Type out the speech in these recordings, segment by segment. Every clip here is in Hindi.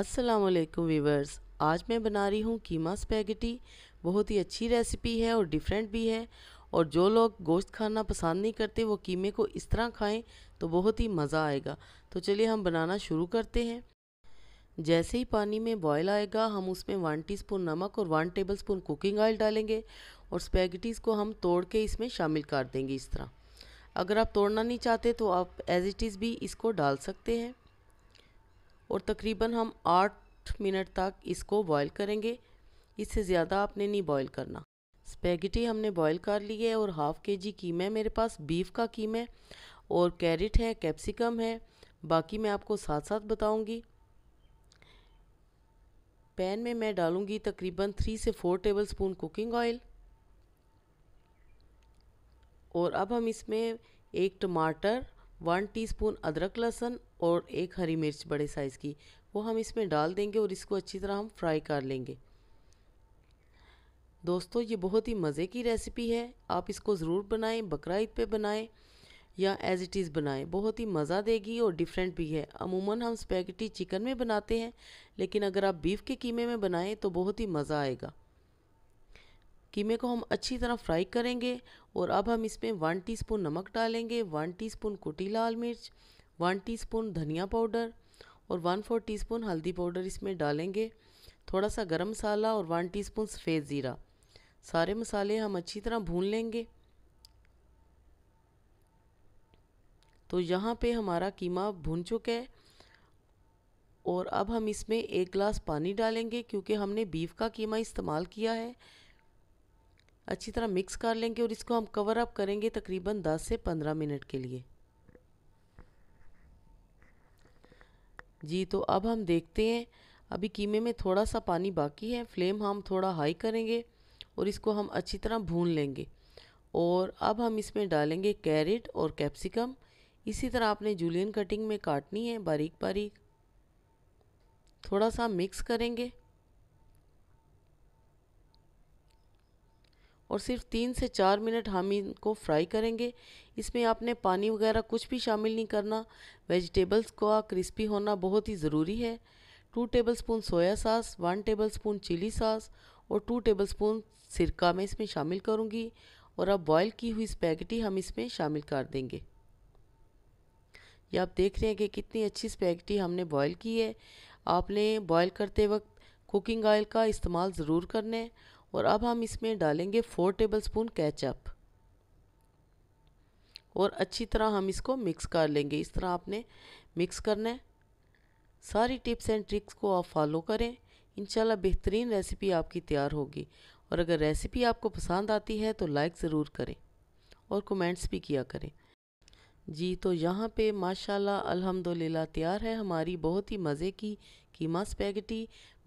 अस्सलाम वालेकुम वीवर्स आज मैं बना रही हूँ कीमा स्पैगेटी बहुत ही अच्छी रेसिपी है और डिफरेंट भी है और जो लोग गोश्त खाना पसंद नहीं करते वो कीमे को इस तरह खाएं तो बहुत ही मज़ा आएगा तो चलिए हम बनाना शुरू करते हैं जैसे ही पानी में बॉयल आएगा हम उसमें वन टीस्पून नमक और वन टेबलस्पून कुकिंग ऑयल डालेंगे और स्पैगेटीज़ को हम तोड़ के इसमें शामिल कर देंगे इस तरह अगर आप तोड़ना नहीं चाहते तो आप एज़ इट इज़ भी इसको डाल सकते हैं और तकरीबन हम आठ मिनट तक इसको बॉईल करेंगे इससे ज़्यादा आपने नहीं बॉईल करना स्पेगेटी हमने बॉईल कर ली है और हाफ़ के जी कीमा है मेरे पास बीफ का कीमा है और कैरेट है कैप्सिकम है बाकी मैं आपको साथ साथ बताऊंगी पैन में मैं डालूंगी तकरीबन थ्री से four tablespoon cooking oil और अब हम इसमें एक टमाटर वन टीस्पून अदरक लहसुन और एक हरी मिर्च बड़े साइज़ की वो हम इसमें डाल देंगे और इसको अच्छी तरह हम फ्राई कर लेंगे दोस्तों ये बहुत ही मज़े की रेसिपी है आप इसको ज़रूर बनाएं बकरा ईद पर बनाएँ या एज़ इट इज़ बनाएं बहुत ही मज़ा देगी और डिफरेंट भी है अमूमन हम स्पैगेटी चिकन में बनाते हैं लेकिन अगर आप बीफ़ के कीमे में बनाएं तो बहुत ही मज़ा आएगा कीमे को हम अच्छी तरह फ्राई करेंगे और अब हम इसमें वन टीस्पून नमक डालेंगे वन टीस्पून कुटी लाल मिर्च वन टीस्पून धनिया पाउडर और वन फोर टीस्पून हल्दी पाउडर इसमें डालेंगे थोड़ा सा गरम मसाला और वन टीस्पून सफ़ेद ज़ीरा सारे मसाले हम अच्छी तरह भून लेंगे तो यहाँ पे हमारा कीमा भून चुका है और अब हम इसमें एक गिलास पानी डालेंगे क्योंकि हमने बीफ का कीमा इस्तेमाल किया है अच्छी तरह मिक्स कर लेंगे और इसको हम कवर अप करेंगे तकरीबन 10 से 15 मिनट के लिए जी तो अब हम देखते हैं अभी कीमे में थोड़ा सा पानी बाकी है फ्लेम हम थोड़ा हाई करेंगे और इसको हम अच्छी तरह भून लेंगे और अब हम इसमें डालेंगे कैरेट और कैप्सिकम इसी तरह आपने जूलियन कटिंग में काटनी है बारीक बारीक थोड़ा सा मिक्स करेंगे और सिर्फ तीन से चार मिनट हम इनको फ्राई करेंगे इसमें आपने पानी वगैरह कुछ भी शामिल नहीं करना वेजिटेबल्स का क्रिस्पी होना बहुत ही ज़रूरी है टू टेबलस्पून सोया सास वन टेबलस्पून चिली सास और टू टेबलस्पून सिरका मैं इसमें शामिल करूँगी और अब बॉयल की हुई स्पैगटी हम इसमें शामिल कर देंगे ये आप देख रहे हैं कि कितनी अच्छी स्पैगटी हमने बॉयल की है आपने बॉयल करते वक्त कुकिंग ऑयल का इस्तेमाल ज़रूर करना है और अब हम इसमें डालेंगे फोर टेबल स्पून कैचअप और अच्छी तरह हम इसको मिक्स कर लेंगे इस तरह आपने मिक्स करना है सारी टिप्स एंड ट्रिक्स को आप फॉलो करें इन बेहतरीन रेसिपी आपकी तैयार होगी और अगर रेसिपी आपको पसंद आती है तो लाइक ज़रूर करें और कमेंट्स भी किया करें जी तो यहाँ पे माशाल्लाह अल्हम्दुलिल्लाह तैयार है हमारी बहुत ही मज़े की कीमा स्पैगेटी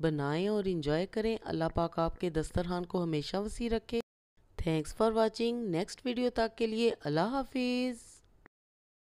बनाएं और इंजॉय करें अल्लाह पाक आपके दस्तरखान को हमेशा वसी रखे thanks for watching next video तक के लिए अल्लाह हाफिज़